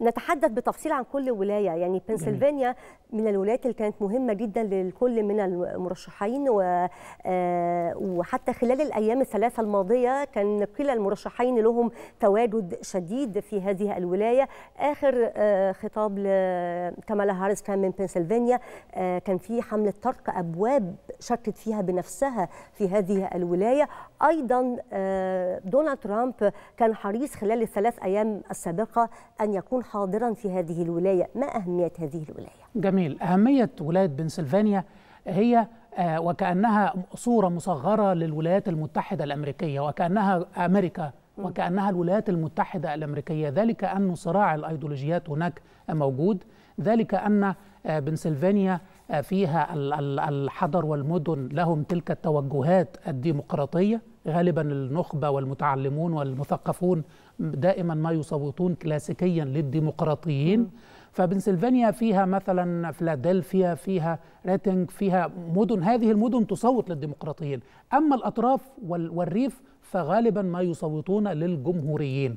نتحدث بتفصيل عن كل ولايه يعني بنسلفانيا من الولايات اللي كانت مهمه جدا للكل من المرشحين و... آه، وحتى خلال الايام الثلاثه الماضيه كان كلا المرشحين لهم تواجد شديد في هذه الولايه اخر آه، خطاب لكمالا هاريس كان من بنسلفانيا آه، كان في حمله طرق ابواب شكت فيها بنفسها في هذه الولايه ايضا دونالد ترامب كان حريص خلال الثلاث ايام السابقه ان يكون حاضرا في هذه الولاية ما أهمية هذه الولاية؟ جميل أهمية ولاية بنسلفانيا هي آه، وكأنها صورة مصغرة للولايات المتحدة الأمريكية وكأنها أمريكا وكأنها الولايات المتحدة الأمريكية ذلك أن صراع الأيديولوجيات هناك موجود ذلك أن آه، بنسلفانيا آه، فيها الحضر والمدن لهم تلك التوجهات الديمقراطية غالبا النخبة والمتعلمون والمثقفون دائما ما يصوتون كلاسيكيا للديمقراطيين فبنسلفانيا فيها مثلا فيلادلفيا فيها ريتنج فيها مدن هذه المدن تصوت للديمقراطيين أما الأطراف والريف فغالبا ما يصوتون للجمهوريين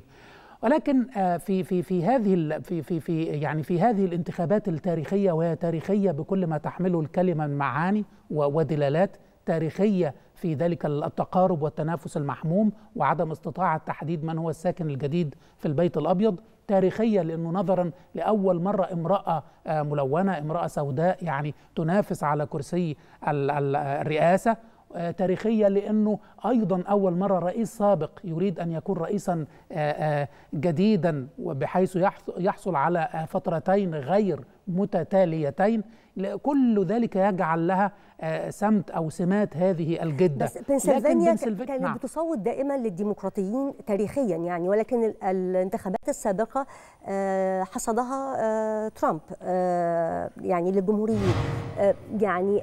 ولكن آه، في في في هذه في في في يعني في هذه الانتخابات التاريخيه وهي تاريخيه بكل ما تحمله الكلمه من معاني ودلالات التاريخية في ذلك التقارب والتنافس المحموم وعدم استطاعة تحديد من هو الساكن الجديد في البيت الأبيض تاريخية لأنه نظرا لأول مرة امرأة آه، ملونة امرأة سوداء يعني تنافس على كرسي الرئاسة آه، تاريخية لأنه أيضا أول مرة رئيس سابق يريد أن يكون رئيسا آه، جديدا بحيث يحصل على فترتين غير متتاليتين كل ذلك يجعل لها آه، سمت او سمات هذه الجده بس بنسلفانيا كانت نعم. بتصوت دائما للديمقراطيين تاريخيا يعني ولكن الانتخابات السابقه آه، حصدها آه، ترامب يعني للجمهوريين يعني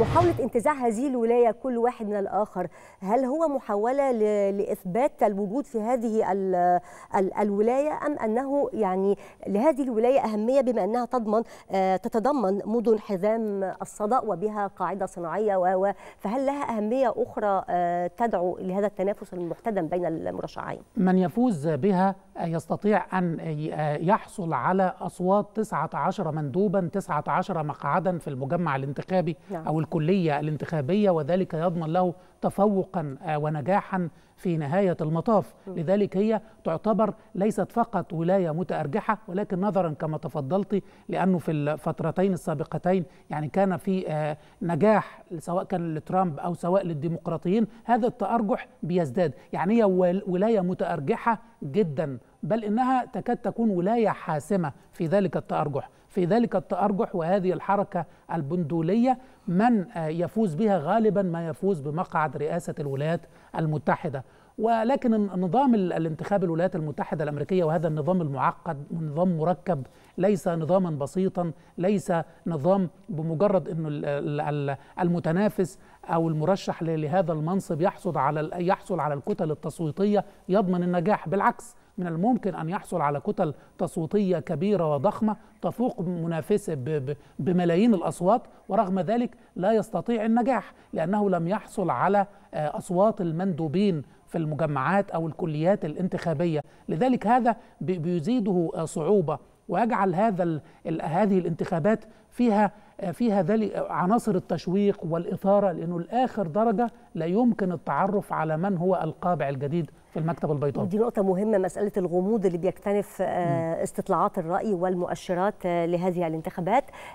محاوله انتزاع هذه الولايه كل واحد من الاخر هل هو محاوله لاثبات الوجود في هذه الولايه ام انه يعني لهذه الولايه اهميه بما انها تضمن آه، تتضمن مدن حزام الصدأ وبها قاعدة صناعية و فهل لها أهمية أخرى آه، تدعو لهذا التنافس المحتدم بين المرشحين؟ من يفوز بها يستطيع أن يحصل على أصوات 19 مندوبا 19 مقعدا في المجمع الانتخابي نعم. أو الكلية الانتخابية وذلك يضمن له تفوقا آه، ونجاحا في نهاية المطاف لذلك هي تعتبر ليست فقط ولاية متأرجحة ولكن نظرا كما تفضلت لأن كانوا في الفترتين السابقتين يعني كان في آه، نجاح سواء كان لترامب او سواء للديمقراطيين هذا التارجح بيزداد يعني هي ولايه متارجحه جدا بل انها تكاد تكون ولايه حاسمه في ذلك التارجح في ذلك التارجح وهذه الحركه البندوليه من آه، يفوز بها غالبا ما يفوز بمقعد رئاسه الولايات المتحده ولكن النظام الانتخاب الولايات المتحدة الأمريكية وهذا النظام المعقد نظام مركب ليس نظاما بسيطا ليس نظام بمجرد أن المتنافس أو المرشح لهذا المنصب يحصل على الكتل التصويتية يضمن النجاح بالعكس من الممكن أن يحصل على كتل تصويتية كبيرة وضخمة تفوق منافسه بملايين الأصوات ورغم ذلك لا يستطيع النجاح لأنه لم يحصل على آه، أصوات المندوبين في المجمعات أو الكليات الانتخابية لذلك هذا بيزيده آه، صعوبة ويجعل هذا هذه الانتخابات فيها آه، فيها ذلك عناصر التشويق والاثاره لانه لاخر درجه لا يمكن التعرف على من هو القابع الجديد في المكتب البيضاوي دي نقطة مهمة مسألة الغموض اللي بيكتنف آه، استطلاعات الرأي والمؤشرات آه، لهذه الانتخابات